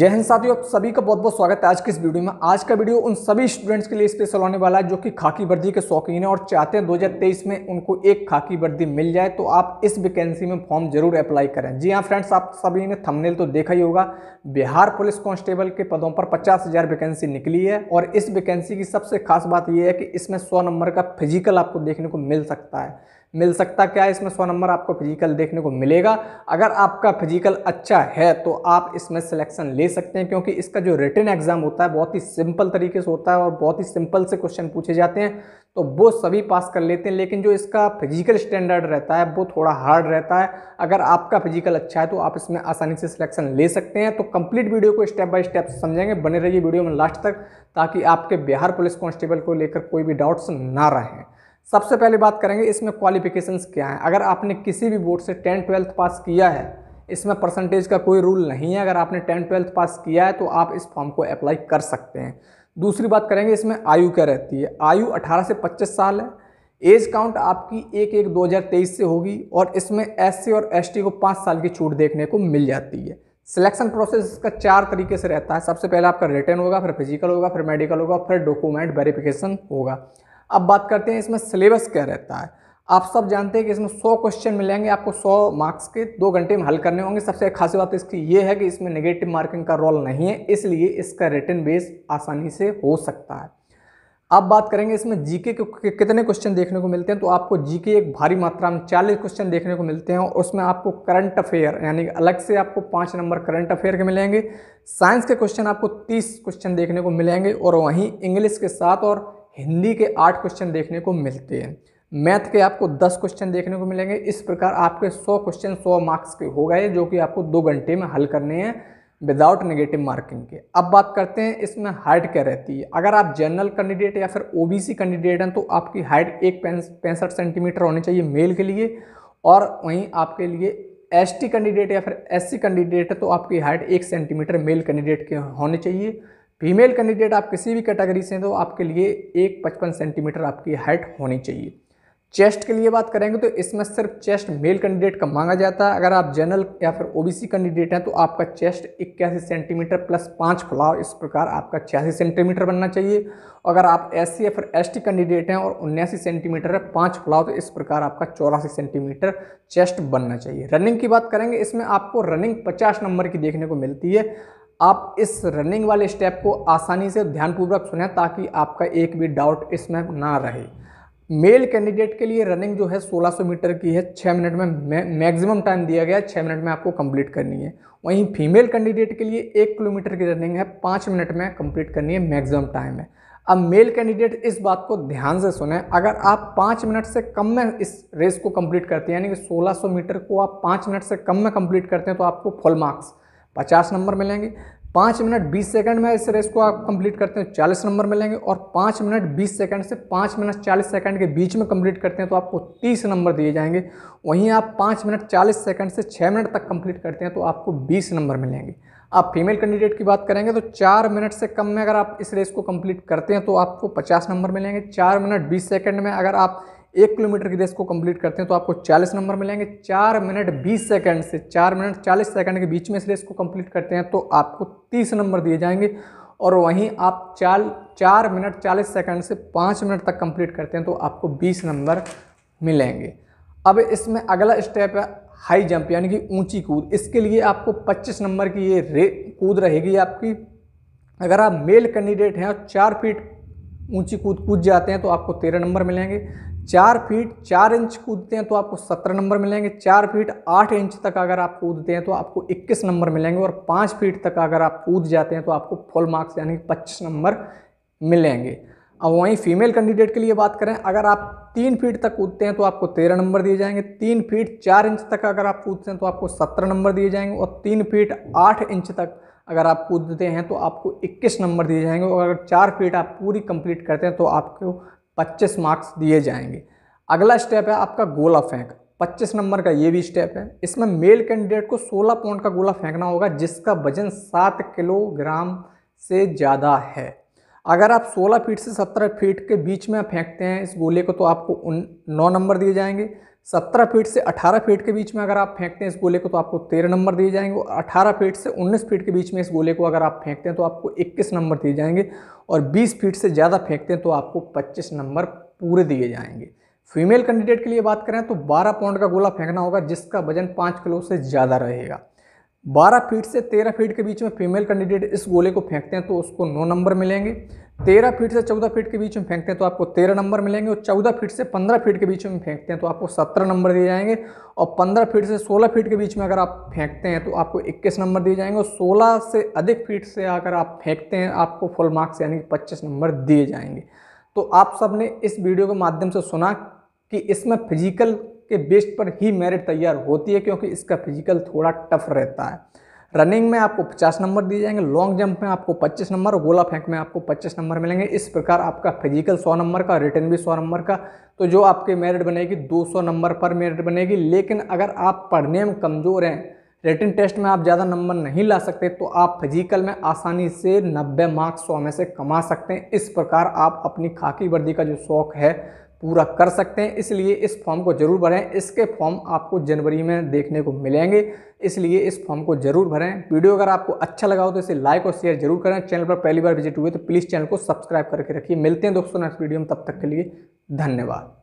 जय हिंद साथियों आप सभी का बहुत बहुत स्वागत है आज की इस वीडियो में आज का वीडियो उन सभी स्टूडेंट्स के लिए स्पेशल होने वाला है जो कि खाकी वर्दी के शौकीन हैं और चाहते हैं 2023 में उनको एक खाकी वर्दी मिल जाए तो आप इस वैकेंसी में फॉर्म जरूर अप्लाई करें जी हाँ फ्रेंड्स आप सभी ने थमनेल तो देखा ही होगा बिहार पुलिस कॉन्स्टेबल के पदों पर पचास वैकेंसी निकली है और इस वैकेंसी की सबसे खास बात यह है कि इसमें सौ नंबर का फिजिकल आपको देखने को मिल सकता है मिल सकता क्या है इसमें सौ नंबर आपको फिजिकल देखने को मिलेगा अगर आपका फिजिकल अच्छा है तो आप इसमें सिलेक्शन ले सकते हैं क्योंकि इसका जो रिटर्न एग्जाम होता है बहुत ही सिंपल तरीके से होता है और बहुत ही सिंपल से क्वेश्चन पूछे जाते हैं तो वो सभी पास कर लेते हैं लेकिन जो इसका फिजिकल स्टैंडर्ड रहता है वो थोड़ा हार्ड रहता है अगर आपका फिजिकल अच्छा है तो आप इसमें आसानी से सिलेक्शन ले सकते हैं तो कंप्लीट वीडियो को स्टेप बाय स्टेप समझेंगे बने रहिए वीडियो में लास्ट तक ताकि आपके बिहार पुलिस कांस्टेबल को लेकर कोई भी डाउट्स ना रहें सबसे पहले बात करेंगे इसमें क्वालिफिकेशंस क्या हैं अगर आपने किसी भी बोर्ड से टेंथ ट्वेल्थ पास किया है इसमें परसेंटेज का कोई रूल नहीं है अगर आपने टेंथ ट्वेल्थ पास किया है तो आप इस फॉर्म को अप्लाई कर सकते हैं दूसरी बात करेंगे इसमें आयु क्या रहती है आयु 18 से 25 साल है एज काउंट आपकी एक एक 2023 से होगी और इसमें एस और एस को पाँच साल की छूट देखने को मिल जाती है सिलेक्शन प्रोसेस इसका चार तरीके से रहता है सबसे पहले आपका रिटर्न होगा फिर फिजिकल होगा फिर मेडिकल होगा फिर डॉक्यूमेंट वेरिफिकेशन होगा अब बात करते हैं इसमें सिलेबस क्या रहता है आप सब जानते हैं कि इसमें 100 क्वेश्चन मिलेंगे आपको 100 मार्क्स के दो घंटे में हल करने होंगे सबसे खासी बात इसकी ये है कि इसमें नेगेटिव मार्किंग का रोल नहीं है इसलिए इसका रिटर्न बेस आसानी से हो सकता है अब बात करेंगे इसमें जीके के कितने क्वेश्चन देखने को मिलते हैं तो आपको जीके एक भारी मात्रा में 40 क्वेश्चन देखने को मिलते हैं और उसमें आपको करंट अफेयर यानी अलग से आपको पाँच नंबर करंट अफेयर के मिलेंगे साइंस के क्वेश्चन आपको 30 क्वेश्चन देखने को मिलेंगे और वहीं इंग्लिश के साथ और हिंदी के आठ क्वेश्चन देखने को मिलते हैं मैथ के आपको दस क्वेश्चन देखने को मिलेंगे इस प्रकार आपके सौ क्वेश्चन सौ मार्क्स के हो गए जो कि आपको दो घंटे में हल करने हैं विदाउट नेगेटिव मार्किंग के अब बात करते हैं इसमें हाइट क्या रहती है अगर आप जनरल कैंडिडेट या फिर ओबीसी कैंडिडेट हैं तो आपकी हाइट एक पैंसठ सेंटीमीटर होनी चाहिए मेल के लिए और वहीं आपके लिए एसटी कैंडिडेट या फिर एससी कैंडिडेट है तो आपकी हाइट एक सेंटीमीटर मेल कैंडिडेट के होनी चाहिए फीमेल कैंडिडेट आप किसी भी कैटेगरी से हैं तो आपके लिए एक पचपन सेंटीमीटर आपकी हाइट होनी चाहिए चेस्ट के लिए बात करेंगे तो इसमें सिर्फ चेस्ट मेल कैंडिडेट का मांगा जाता है अगर आप जनरल या फिर ओबीसी कैंडिडेट हैं तो आपका चेस्ट इक्यासी सेंटीमीटर प्लस पाँच फुलाव इस प्रकार आपका छियासी सेंटीमीटर बनना चाहिए अगर आप एस या फिर एस कैंडिडेट हैं और उन्यासी सेंटीमीटर है पाँच फुलाव तो इस प्रकार आपका चौरासी सेंटीमीटर चेस्ट बनना चाहिए रनिंग की बात करेंगे इसमें आपको रनिंग पचास नंबर की देखने को मिलती है आप इस रनिंग वाले स्टेप को आसानी से ध्यानपूर्वक सुने ताकि आपका एक भी डाउट इसमें ना रहे मेल कैंडिडेट के लिए रनिंग जो है 1600 मीटर की है 6 मिनट में मैक्सिमम टाइम दिया गया है 6 मिनट में आपको कंप्लीट करनी है वहीं फीमेल कैंडिडेट के लिए एक किलोमीटर की रनिंग है पाँच मिनट में कंप्लीट करनी है मैक्सिमम टाइम है अब मेल कैंडिडेट इस बात को ध्यान से सुने अगर आप पाँच मिनट से कम में इस रेस को कंप्लीट करते हैं यानी कि 1600 मीटर को आप पाँच मिनट से कम में कंप्लीट करते हैं तो आपको फुल मार्क्स पचास नंबर मिलेंगे पाँच मिनट बीस सेकंड में इस रेस को आप कंप्लीट करते हैं चालीस नंबर मिलेंगे और पाँच मिनट बीस सेकंड से पाँच मिनट चालीस सेकंड के बीच में कंप्लीट करते हैं तो आपको तीस नंबर दिए जाएंगे वहीं आप पाँच मिनट चालीस सेकंड से छः मिनट तक कंप्लीट करते हैं तो आपको बीस नंबर मिलेंगे आप फीमेल कैंडिडेट की बात करेंगे तो चार मिनट से कम में अगर आप इस रेस को कम्प्लीट करते हैं तो आपको पचास नंबर मिलेंगे चार मिनट बीस सेकेंड में अगर आप एक किलोमीटर की रेस को कंप्लीट करते हैं तो आपको 40 नंबर मिलेंगे चार मिनट 20 सेकंड से चार मिनट 40 सेकंड के बीच में इस रेस को कंप्लीट करते हैं तो आपको 30 नंबर दिए जाएंगे और वहीं आप चाल चार मिनट 40 सेकंड से पाँच मिनट तक कंप्लीट करते हैं तो आपको बीस नंबर मिलेंगे अब इसमें अगला स्टेप है हाई जंप यानी कि ऊँची कूद इसके लिए आपको पच्चीस नंबर की ये रे कूद रहेगी आपकी अगर आप मेल कैंडिडेट हैं और चार फीट ऊंची कूद कूद जाते हैं तो आपको तेरह नंबर मिलेंगे चार फीट चार इंच कूदते हैं तो आपको सत्रह नंबर मिलेंगे चार फीट आठ इंच तक अगर आप कूदते हैं तो आपको इक्कीस नंबर मिलेंगे और पाँच फीट तक अगर आप कूद जाते हैं तो आपको फुल मार्क्स यानी कि पच्चीस नंबर मिलेंगे अब वहीं फीमेल कैंडिडेट के लिए बात करें अगर आप तीन फीट तक कूदते हैं तो आपको तेरह नंबर दिए जाएंगे तीन फीट चार इंच तक अगर आप कूदते हैं तो आपको सत्रह नंबर दिए जाएंगे और तीन फीट आठ इंच तक अगर आप कूदते हैं तो आपको इक्कीस नंबर दिए जाएंगे और अगर चार फीट आप पूरी कंप्लीट करते हैं तो आपको पच्चीस मार्क्स दिए जाएंगे अगला स्टेप है आपका गोला फेंक 25 नंबर का ये भी स्टेप है इसमें मेल कैंडिडेट को 16 पॉइंट का गोला फेंकना होगा जिसका वजन 7 किलोग्राम से ज़्यादा है अगर आप 16 फीट से 17 फीट के बीच में फेंकते हैं इस गोले को तो आपको नौ नंबर दिए जाएंगे सत्रह फीट से अठारह फीट के बीच में अगर आप फेंकते हैं इस गोले को तो आपको तेरह नंबर दिए जाएंगे और अठारह फीट से उन्नीस फीट के बीच में इस गोले को अगर आप फेंकते हैं तो आपको इक्कीस नंबर दिए जाएंगे और बीस फीट से ज़्यादा फेंकते हैं तो आपको पच्चीस नंबर पूरे दिए जाएंगे फीमेल कैंडिडेट के लिए बात करें तो बारह पाउंड का गोला फेंकना होगा जिसका वजन पाँच किलो से ज़्यादा रहेगा बारह फीट से तेरह फीट के बीच में फीमेल कैंडिडेट इस गोले को फेंकते हैं तो उसको नौ नंबर मिलेंगे तेरह फीट से चौदह फीट के बीच में फेंकते हैं तो आपको तेरह नंबर मिलेंगे और चौदह फीट से पंद्रह फीट के बीच में फेंकते हैं तो आपको सत्रह नंबर दिए जाएंगे और पंद्रह फीट से सोलह फीट के बीच में अगर आप फेंकते हैं तो आपको इक्कीस नंबर दिए जाएंगे और सोलह से अधिक फीट से अगर आप फेंकते हैं आपको फुल मार्क्स यानी कि पच्चीस नंबर दिए जाएंगे तो आप सब ने इस वीडियो के माध्यम से सुना कि इसमें फिजिकल के बेस्ट पर ही मेरिट तैयार होती है क्योंकि इसका फिजिकल थोड़ा टफ रहता है रनिंग में आपको 50 नंबर दिए जाएंगे लॉन्ग जंप में आपको 25 नंबर गोला फेंक में आपको 25 नंबर मिलेंगे इस प्रकार आपका फिजिकल 100 नंबर का रिटर्न भी 100 नंबर का तो जो आपके मेरिट बनेगी 200 नंबर पर मेरिट बनेगी लेकिन अगर आप पढ़ने में कमज़ोर हैं रिटर्न टेस्ट में आप ज़्यादा नंबर नहीं ला सकते तो आप फिजिकल में आसानी से नब्बे मार्क्स सौ में से कमा सकते हैं इस प्रकार आप अपनी खाकी वर्दी का जो शौक़ है पूरा कर सकते हैं इसलिए इस फॉर्म को ज़रूर भरें इसके फॉर्म आपको जनवरी में देखने को मिलेंगे इसलिए इस फॉर्म को ज़रूर भरें वीडियो अगर आपको अच्छा लगा हो तो इसे लाइक और शेयर जरूर करें चैनल पर पहली बार विजिट हुए तो प्लीज़ चैनल को सब्सक्राइब करके रखिए मिलते हैं दोस्तों नेक्स्ट वीडियो में तब तक के लिए धन्यवाद